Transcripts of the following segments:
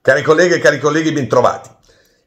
Cari colleghe e cari colleghi, bentrovati.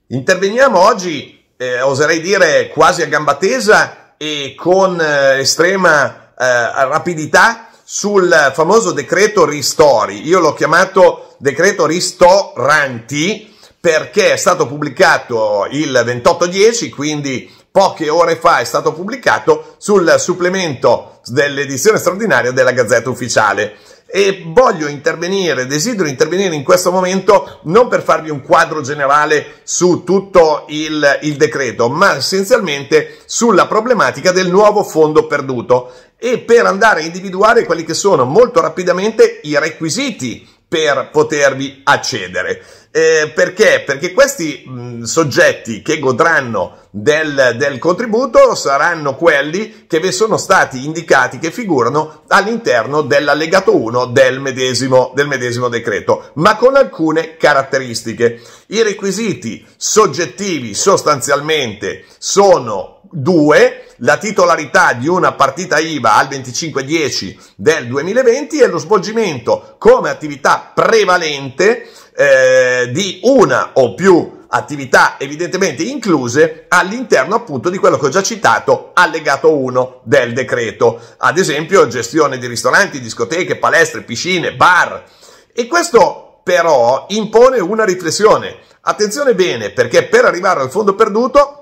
Interveniamo oggi, eh, oserei dire, quasi a gamba tesa e con eh, estrema eh, rapidità sul famoso decreto Ristori. Io l'ho chiamato decreto Ristoranti perché è stato pubblicato il 28-10, quindi poche ore fa è stato pubblicato sul supplemento dell'edizione straordinaria della Gazzetta Ufficiale. E voglio intervenire, desidero intervenire in questo momento non per farvi un quadro generale su tutto il, il decreto, ma essenzialmente sulla problematica del nuovo fondo perduto e per andare a individuare quelli che sono molto rapidamente i requisiti per potervi accedere. Eh, perché? Perché questi mh, soggetti che godranno del, del, contributo saranno quelli che vi sono stati indicati, che figurano all'interno dell'allegato 1 del medesimo, del medesimo decreto, ma con alcune caratteristiche. I requisiti soggettivi sostanzialmente sono due, la titolarità di una partita IVA al 25-10 del 2020 e lo svolgimento come attività prevalente eh, di una o più attività evidentemente incluse all'interno appunto di quello che ho già citato, allegato 1 del decreto, ad esempio gestione di ristoranti, discoteche, palestre, piscine, bar. E questo però impone una riflessione. Attenzione bene, perché per arrivare al fondo perduto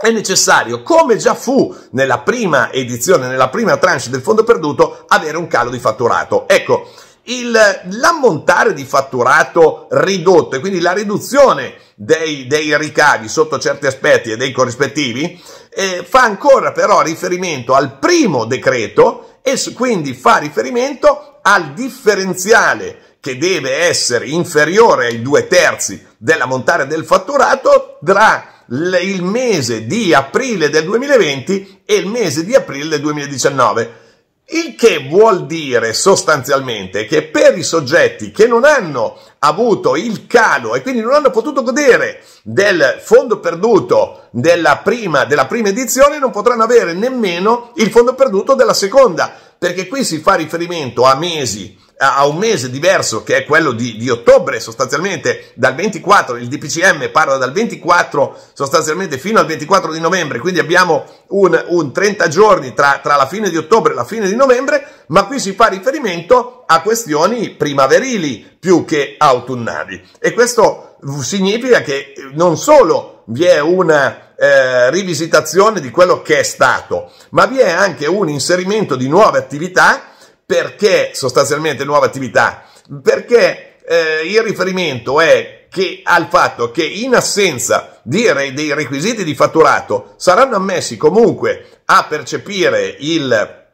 è necessario, come già fu nella prima edizione, nella prima tranche del fondo perduto, avere un calo di fatturato. Ecco, il, l'ammontare di fatturato ridotto e quindi la riduzione dei, dei ricavi sotto certi aspetti e dei corrispettivi eh, fa ancora però riferimento al primo decreto e quindi fa riferimento al differenziale che deve essere inferiore ai due terzi dell'ammontare del fatturato tra il mese di aprile del 2020 e il mese di aprile del 2019. Il che vuol dire sostanzialmente che per i soggetti che non hanno avuto il calo e quindi non hanno potuto godere del fondo perduto della prima, della prima edizione, non potranno avere nemmeno il fondo perduto della seconda, perché qui si fa riferimento a mesi a un mese diverso che è quello di, di ottobre sostanzialmente dal 24 il DPCM parla dal 24 sostanzialmente fino al 24 di novembre quindi abbiamo un, un 30 giorni tra, tra la fine di ottobre e la fine di novembre ma qui si fa riferimento a questioni primaverili più che autunnali e questo significa che non solo vi è una eh, rivisitazione di quello che è stato, ma vi è anche un inserimento di nuove attività perché sostanzialmente nuova attività? Perché eh, il riferimento è che al fatto che in assenza di, dei requisiti di fatturato saranno ammessi comunque a percepire il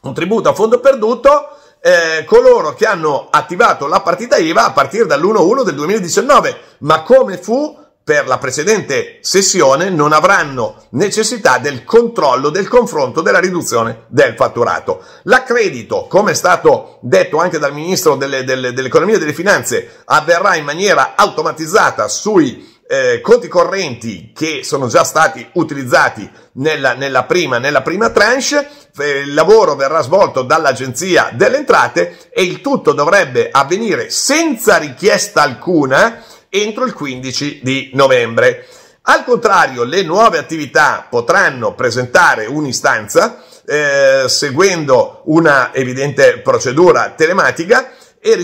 contributo a fondo perduto eh, coloro che hanno attivato la partita IVA a partire dall'1-1 del 2019, ma come fu per la precedente sessione non avranno necessità del controllo, del confronto, della riduzione del fatturato. L'accredito, come è stato detto anche dal Ministro delle, delle, dell'Economia e delle Finanze, avverrà in maniera automatizzata sui eh, conti correnti che sono già stati utilizzati nella, nella, prima, nella prima tranche, eh, il lavoro verrà svolto dall'Agenzia delle Entrate e il tutto dovrebbe avvenire senza richiesta alcuna entro il 15 di novembre. Al contrario, le nuove attività potranno presentare un'istanza eh, seguendo una evidente procedura telematica e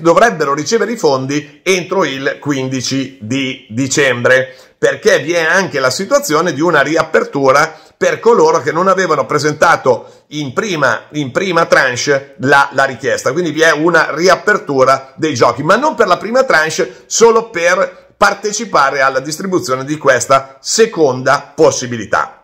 dovrebbero ricevere i fondi entro il 15 di dicembre, perché vi è anche la situazione di una riapertura per coloro che non avevano presentato in prima, in prima tranche la, la, richiesta. Quindi vi è una riapertura dei giochi, ma non per la prima tranche, solo per partecipare alla distribuzione di questa seconda possibilità.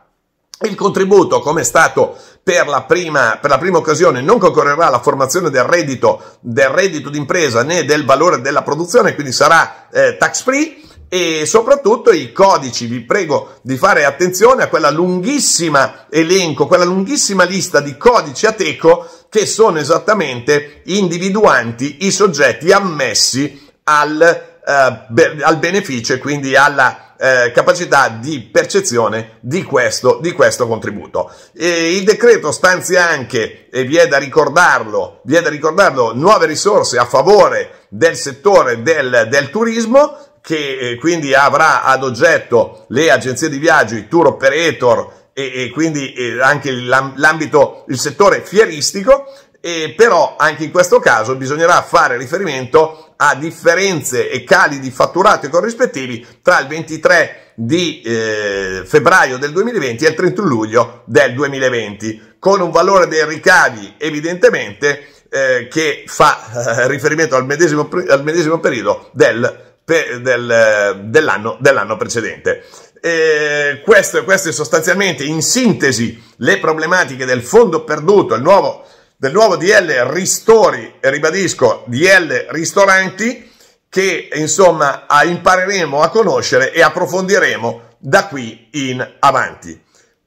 Il contributo, come è stato per la, prima, per la prima occasione, non concorrerà alla formazione del reddito, del reddito d'impresa né del valore della produzione, quindi sarà eh, tax free e soprattutto i codici. Vi prego di fare attenzione a quella lunghissima elenco, quella lunghissima lista di codici ateco che sono esattamente individuanti i soggetti ammessi al, eh, be- al beneficio e quindi alla eh, capacità di percezione di questo, di questo contributo. E il decreto stanzia anche, e vi è da ricordarlo, vi è da ricordarlo nuove risorse a favore del settore del, del turismo che eh, quindi avrà ad oggetto le agenzie di viaggio, i tour operator e, e quindi eh, anche l'ambito, il settore fieristico, e però anche in questo caso bisognerà fare riferimento a differenze e cali di fatturato corrispettivi tra il 23 di eh, febbraio del 2020 e il 31 luglio del 2020, con un valore dei ricavi evidentemente eh, che fa eh, riferimento al medesimo, al medesimo periodo del de, del, dell'anno, dell'anno precedente. Eh, questo, questo, è sostanzialmente in sintesi le problematiche del fondo perduto, il nuovo, del nuovo DL Ristori, ribadisco, DL Ristoranti, che insomma impareremo a conoscere e approfondiremo da qui in avanti.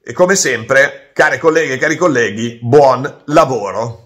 E come sempre, care colleghe e cari colleghi, buon lavoro!